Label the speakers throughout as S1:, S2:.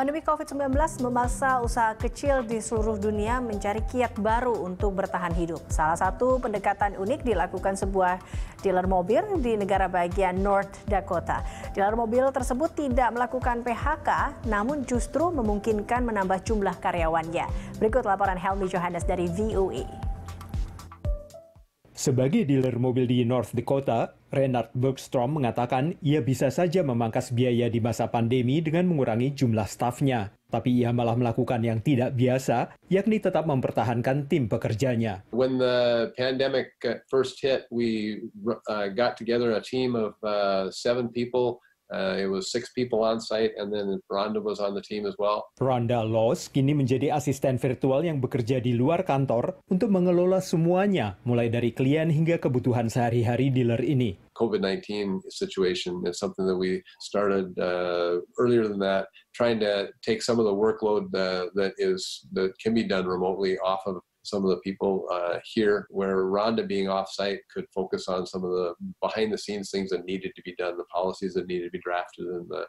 S1: Pandemi COVID-19 memaksa usaha kecil di seluruh dunia mencari kiat baru untuk bertahan hidup. Salah satu pendekatan unik dilakukan sebuah dealer mobil di negara bagian North Dakota. Dealer mobil tersebut tidak melakukan PHK, namun justru memungkinkan menambah jumlah karyawannya. Berikut laporan Helmi Johannes dari VOA. E.
S2: Sebagai dealer mobil di North Dakota, Renard Bergstrom mengatakan ia bisa saja memangkas biaya di masa pandemi dengan mengurangi jumlah stafnya. Tapi ia malah melakukan yang tidak biasa, yakni tetap mempertahankan tim pekerjanya.
S3: When the pandemic uh, first hit, we uh, got together a team of uh, seven people Uh, it was six people on site, and then Rhonda was on the team as well.
S2: Rhonda Laws kini menjadi asisten virtual yang bekerja di luar kantor untuk mengelola semuanya, mulai dari klien hingga kebutuhan sehari-hari dealer ini.
S3: COVID-19 situation is something that we started uh, earlier than that, trying to take some of the workload uh, that is that can be done remotely off of some of the people uh, here, where Rhonda being offsite could focus on some of the behind the scenes things that needed to be done, the policies that needed to be drafted, and the,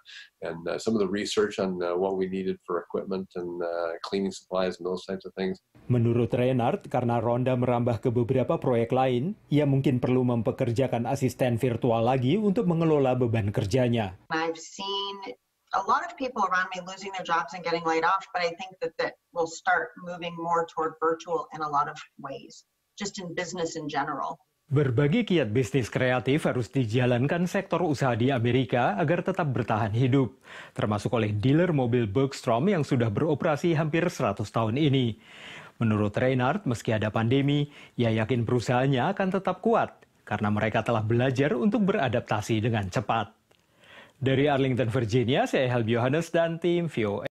S3: and uh, some of the research on uh, what we needed for equipment and uh, cleaning supplies and those types of things.
S2: Menurut Reinhard, karena Rhonda merambah ke beberapa proyek lain, ia mungkin perlu mempekerjakan asisten virtual lagi untuk mengelola beban kerjanya.
S3: I've seen a lot of people around me losing their jobs and getting laid off, but I think that that will start moving more toward virtual in a lot of ways, just in business in general.
S2: Berbagi kiat bisnis kreatif harus dijalankan sektor usaha di Amerika agar tetap bertahan hidup, termasuk oleh dealer mobil Bergstrom yang sudah beroperasi hampir 100 tahun ini. Menurut Reinhardt, meski ada pandemi, ia yakin perusahaannya akan tetap kuat karena mereka telah belajar untuk beradaptasi dengan cepat. Dari Arlington, Virginia, saya Helbi Yohanes dan tim VOA.